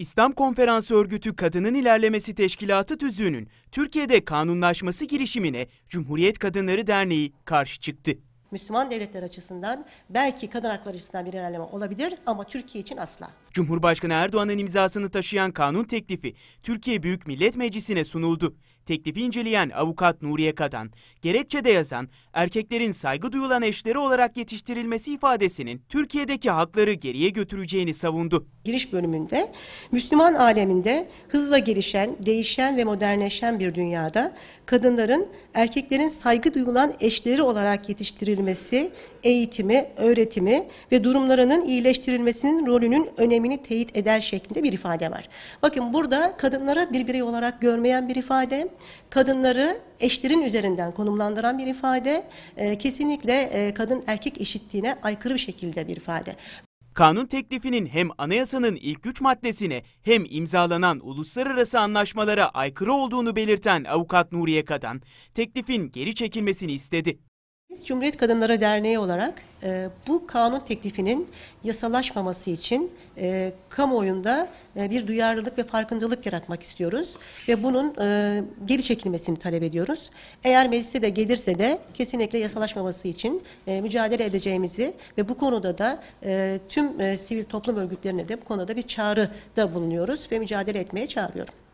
İslam Konferansı Örgütü Kadının İlerlemesi Teşkilatı tüzüğünün Türkiye'de kanunlaşması girişimine Cumhuriyet Kadınları Derneği karşı çıktı. Müslüman devletler açısından belki kadın hakları açısından bir ilerleme olabilir ama Türkiye için asla. Cumhurbaşkanı Erdoğan'ın imzasını taşıyan kanun teklifi Türkiye Büyük Millet Meclisi'ne sunuldu teklifi inceleyen avukat Nuriye Kadan, gerekçede yazan erkeklerin saygı duyulan eşleri olarak yetiştirilmesi ifadesinin Türkiye'deki hakları geriye götüreceğini savundu. Giriş bölümünde Müslüman aleminde hızla gelişen, değişen ve modernleşen bir dünyada kadınların erkeklerin saygı duyulan eşleri olarak yetiştirilmesi, eğitimi, öğretimi ve durumlarının iyileştirilmesinin rolünün önemini teyit eder şeklinde bir ifade var. Bakın burada kadınlara bir birey olarak görmeyen bir ifade, kadınları eşlerin üzerinden konumlandıran bir ifade, e, kesinlikle e, kadın erkek eşitliğine aykırı bir şekilde bir ifade. Kanun teklifinin hem anayasanın ilk üç maddesine hem imzalanan uluslararası anlaşmalara aykırı olduğunu belirten avukat Nuriye Kadan, teklifin geri çekilmesini istedi. Biz Cumhuriyet Kadınları Derneği olarak e, bu kanun teklifinin yasalaşmaması için e, kamuoyunda e, bir duyarlılık ve farkındalık yaratmak istiyoruz ve bunun e, geri çekilmesini talep ediyoruz. Eğer meclise de gelirse de kesinlikle yasalaşmaması için e, mücadele edeceğimizi ve bu konuda da e, tüm e, sivil toplum örgütlerine de bu konuda bir çağrıda bulunuyoruz ve mücadele etmeye çağırıyorum.